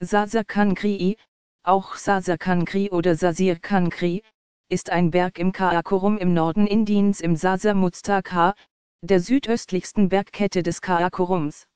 Sasa Sasakankriji, auch Sasa Sasakankri oder Sasir Sasirkankri, ist ein Berg im Karakorum im Norden Indiens im Sasa Muztagha, der südöstlichsten Bergkette des Karakорums.